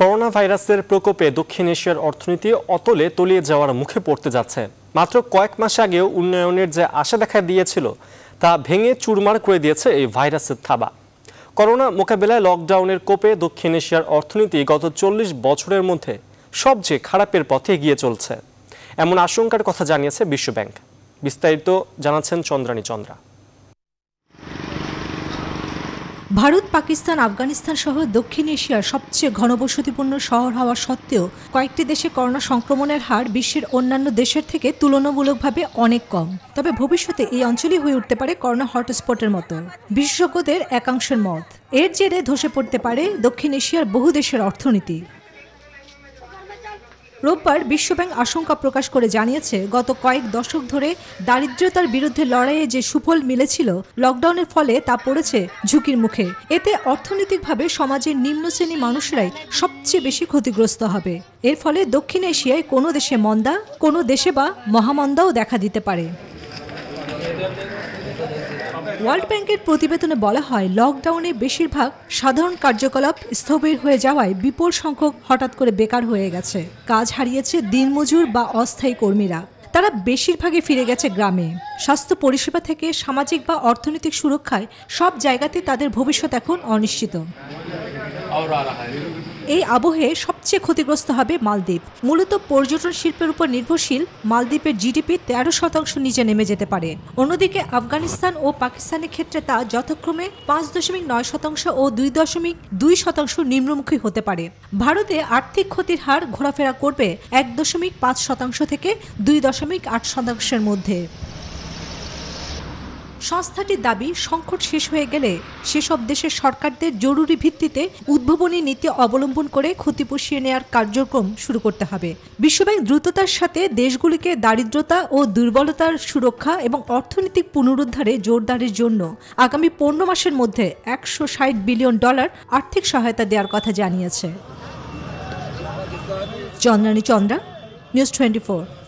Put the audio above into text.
corona ভাইরাসের প্রকোপে দক্ষিণ এশিয়ার অর্থনীতি অতলে তলিয়ে যাওয়ার মুখে পড়তে যাচ্ছে মাত্র কয়েক মাস আগেও উন্নয়নের যে আশা দেখা দিয়েছিল তা ভেঙে চুরমার করে দিয়েছে এই ভাইরাসের থাবা করোনা মোকাবেলায় লকডাউনের কোপে দক্ষিণ এশিয়ার অর্থনীতি গত চল্লিশ বছরের মধ্যে সবচেয়ে খারাপের পথে এগিয়ে চলছে এমন আশঙ্কার কথা জানিয়েছে বিশ্বব্যাংক বিস্তারিত জানাচ্ছেন চন্দ্রানী চন্দ্রা ভারত পাকিস্তান আফগানিস্তান সহ দক্ষিণ এশিয়ার সবচেয়ে ঘনবসতিপূর্ণ শহর হওয়া সত্ত্বেও কয়েকটি দেশে করোনা সংক্রমণের হার বিশ্বের অন্যান্য দেশের থেকে তুলনামূলকভাবে অনেক কম তবে ভবিষ্যতে এই অঞ্চলই হয়ে উঠতে পারে করোনা হটস্পটের মতো বিশেষজ্ঞদের একাংশের মত এর জেরে ধসে পড়তে পারে দক্ষিণ এশিয়ার বহু দেশের অর্থনীতি রোববার বিশ্বব্যাংক আশঙ্কা প্রকাশ করে জানিয়েছে গত কয়েক দশক ধরে দারিদ্রতার বিরুদ্ধে লড়াইয়ে যে সুফল মিলেছিল লকডাউনের ফলে তা পড়েছে ঝুঁকির মুখে এতে অর্থনৈতিকভাবে সমাজের নিম্ন শ্রেণী মানুষরাই সবচেয়ে বেশি ক্ষতিগ্রস্ত হবে এর ফলে দক্ষিণ এশিয়ায় কোনো দেশে মন্দা কোনো দেশে বা মহামন্দাও দেখা দিতে পারে ওয়ার্ল্ড ব্যাংকের প্রতিবেদনে বলা হয় লকডাউনে বেশিরভাগ সাধারণ কার্যকলাপ স্থবির হয়ে যাওয়ায় বিপুল সংখ্যক হঠাৎ করে বেকার হয়ে গেছে কাজ হারিয়েছে দিনমজুর বা অস্থায়ী কর্মীরা তারা বেশিরভাগই ফিরে গেছে গ্রামে স্বাস্থ্য পরিষেবা থেকে সামাজিক বা অর্থনৈতিক সুরক্ষায় সব জায়গাতে তাদের ভবিষ্যৎ এখন অনিশ্চিত এই আবহে সবচেয়ে ক্ষতিগ্রস্ত হবে মালদ্বীপ মূলত পর্যটন শিল্পের উপর নির্ভরশীল মালদ্বীপের জিডিপি তেরো শতাংশ নিচে নেমে যেতে পারে অন্যদিকে আফগানিস্তান ও পাকিস্তানের ক্ষেত্রে তা যথাক্রমে পাঁচ দশমিক নয় শতাংশ ও দুই দশমিক দুই শতাংশ নিম্নমুখী হতে পারে ভারতে আর্থিক ক্ষতির হার ঘোরাফেরা করবে এক দশমিক পাঁচ শতাংশ থেকে দুই দশমিক আট শতাংশের মধ্যে সংস্থাটির দাবি সংকট শেষ হয়ে গেলে সেসব দেশের সরকারদের জরুরি ভিত্তিতে উদ্ভাবনী নীতি অবলম্বন করে ক্ষতি পুষিয়ে নেয়ার কার্যক্রম শুরু করতে হবে বিশ্বব্যাংক দ্রুততার সাথে দেশগুলিকে দারিদ্রতা ও দুর্বলতার সুরক্ষা এবং অর্থনৈতিক পুনরুদ্ধারে জোরদারের জন্য আগামী পনেরো মাসের মধ্যে একশো ষাট বিলিয়ন ডলার আর্থিক সহায়তা দেওয়ার কথা জানিয়েছে চন্দ্রানী চন্দ্রা নিউজ টোয়েন্টি